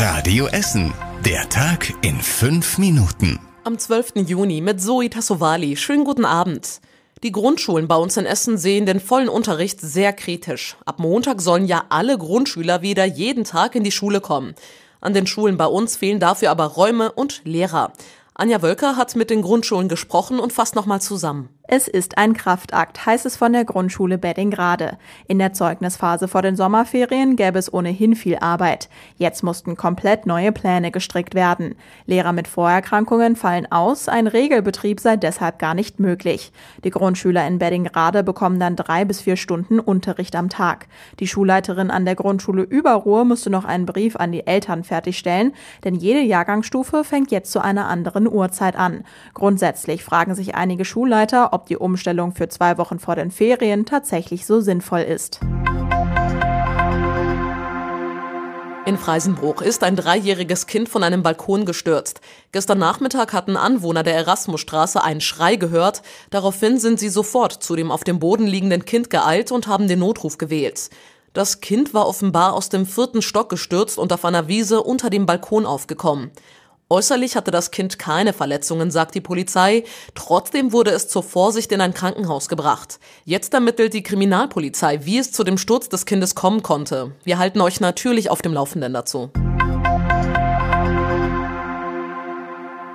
Radio Essen. Der Tag in fünf Minuten. Am 12. Juni mit Zoe Tassovali. Schönen guten Abend. Die Grundschulen bei uns in Essen sehen den vollen Unterricht sehr kritisch. Ab Montag sollen ja alle Grundschüler wieder jeden Tag in die Schule kommen. An den Schulen bei uns fehlen dafür aber Räume und Lehrer. Anja Wölker hat mit den Grundschulen gesprochen und fasst nochmal zusammen. Es ist ein Kraftakt, heißt es von der Grundschule Beddingrade. In der Zeugnisphase vor den Sommerferien gäbe es ohnehin viel Arbeit. Jetzt mussten komplett neue Pläne gestrickt werden. Lehrer mit Vorerkrankungen fallen aus, ein Regelbetrieb sei deshalb gar nicht möglich. Die Grundschüler in Beddingrade bekommen dann drei bis vier Stunden Unterricht am Tag. Die Schulleiterin an der Grundschule Überruhr musste noch einen Brief an die Eltern fertigstellen, denn jede Jahrgangsstufe fängt jetzt zu einer anderen Uhrzeit an. Grundsätzlich fragen sich einige Schulleiter, ob die Umstellung für zwei Wochen vor den Ferien tatsächlich so sinnvoll ist. In Freisenbruch ist ein dreijähriges Kind von einem Balkon gestürzt. Gestern Nachmittag hatten Anwohner der Erasmusstraße einen Schrei gehört. Daraufhin sind sie sofort zu dem auf dem Boden liegenden Kind geeilt und haben den Notruf gewählt. Das Kind war offenbar aus dem vierten Stock gestürzt und auf einer Wiese unter dem Balkon aufgekommen. Äußerlich hatte das Kind keine Verletzungen, sagt die Polizei. Trotzdem wurde es zur Vorsicht in ein Krankenhaus gebracht. Jetzt ermittelt die Kriminalpolizei, wie es zu dem Sturz des Kindes kommen konnte. Wir halten euch natürlich auf dem Laufenden dazu.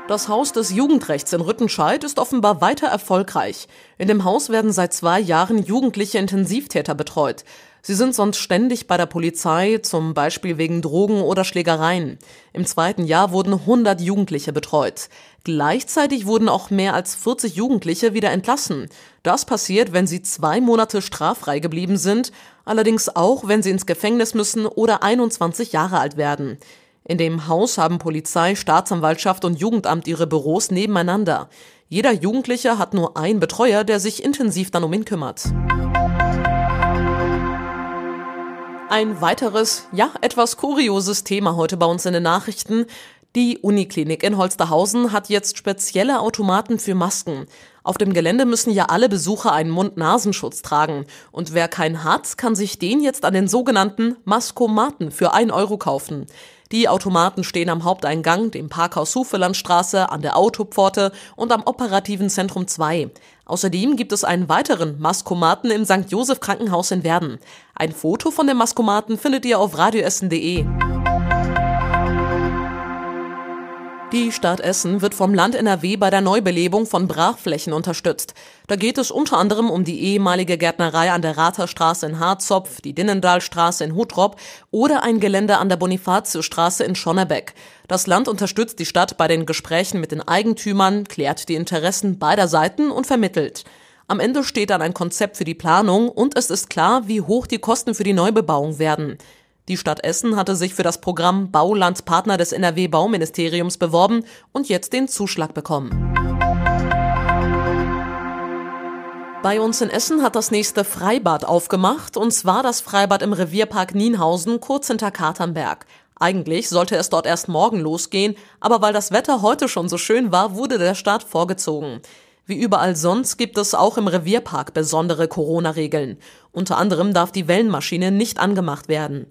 Das Haus des Jugendrechts in Rüttenscheid ist offenbar weiter erfolgreich. In dem Haus werden seit zwei Jahren jugendliche Intensivtäter betreut. Sie sind sonst ständig bei der Polizei, zum Beispiel wegen Drogen oder Schlägereien. Im zweiten Jahr wurden 100 Jugendliche betreut. Gleichzeitig wurden auch mehr als 40 Jugendliche wieder entlassen. Das passiert, wenn sie zwei Monate straffrei geblieben sind, allerdings auch, wenn sie ins Gefängnis müssen oder 21 Jahre alt werden. In dem Haus haben Polizei, Staatsanwaltschaft und Jugendamt ihre Büros nebeneinander. Jeder Jugendliche hat nur einen Betreuer, der sich intensiv dann um ihn kümmert. Ein weiteres, ja, etwas kurioses Thema heute bei uns in den Nachrichten. Die Uniklinik in Holsterhausen hat jetzt spezielle Automaten für Masken. Auf dem Gelände müssen ja alle Besucher einen Mund-Nasenschutz tragen. Und wer keinen hat, kann sich den jetzt an den sogenannten Maskomaten für 1 Euro kaufen. Die Automaten stehen am Haupteingang, dem Parkhaus Hufelandstraße, an der Autopforte und am operativen Zentrum 2. Außerdem gibt es einen weiteren Maskomaten im St. Josef Krankenhaus in Werden. Ein Foto von dem Maskomaten findet ihr auf radioessen.de. Die Stadt Essen wird vom Land NRW bei der Neubelebung von Brachflächen unterstützt. Da geht es unter anderem um die ehemalige Gärtnerei an der Ratherstraße in Harzopf, die Dinnendalstraße in Hutrop oder ein Gelände an der Bonifatiusstraße in Schonnebeck. Das Land unterstützt die Stadt bei den Gesprächen mit den Eigentümern, klärt die Interessen beider Seiten und vermittelt. Am Ende steht dann ein Konzept für die Planung und es ist klar, wie hoch die Kosten für die Neubebauung werden. Die Stadt Essen hatte sich für das Programm Baulandspartner des NRW Bauministeriums beworben und jetzt den Zuschlag bekommen. Bei uns in Essen hat das nächste Freibad aufgemacht, und zwar das Freibad im Revierpark Nienhausen kurz hinter Katernberg. Eigentlich sollte es dort erst morgen losgehen, aber weil das Wetter heute schon so schön war, wurde der Start vorgezogen. Wie überall sonst gibt es auch im Revierpark besondere Corona-Regeln. Unter anderem darf die Wellenmaschine nicht angemacht werden.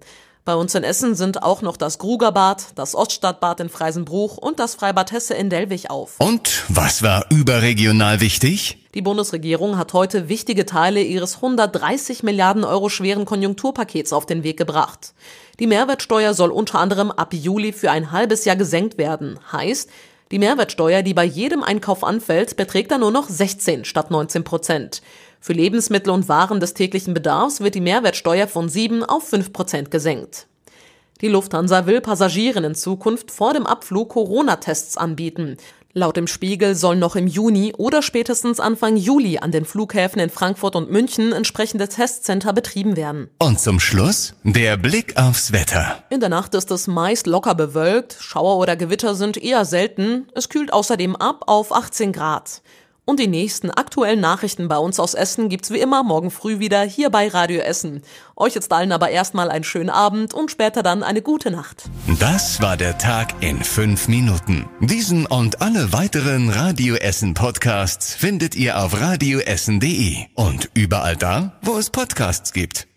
Bei uns in Essen sind auch noch das Grugerbad, das Oststadtbad in Freisenbruch und das Freibad Hesse in Dellwig auf. Und was war überregional wichtig? Die Bundesregierung hat heute wichtige Teile ihres 130 Milliarden Euro schweren Konjunkturpakets auf den Weg gebracht. Die Mehrwertsteuer soll unter anderem ab Juli für ein halbes Jahr gesenkt werden. Heißt, die Mehrwertsteuer, die bei jedem Einkauf anfällt, beträgt dann nur noch 16 statt 19 Prozent. Für Lebensmittel und Waren des täglichen Bedarfs wird die Mehrwertsteuer von 7 auf 5 Prozent gesenkt. Die Lufthansa will Passagieren in Zukunft vor dem Abflug Corona-Tests anbieten. Laut dem Spiegel sollen noch im Juni oder spätestens Anfang Juli an den Flughäfen in Frankfurt und München entsprechende Testcenter betrieben werden. Und zum Schluss der Blick aufs Wetter. In der Nacht ist es meist locker bewölkt, Schauer oder Gewitter sind eher selten, es kühlt außerdem ab auf 18 Grad. Und die nächsten aktuellen Nachrichten bei uns aus Essen gibt's wie immer morgen früh wieder hier bei Radio Essen. Euch jetzt allen aber erstmal einen schönen Abend und später dann eine gute Nacht. Das war der Tag in fünf Minuten. Diesen und alle weiteren Radio Essen Podcasts findet ihr auf radioessen.de und überall da, wo es Podcasts gibt.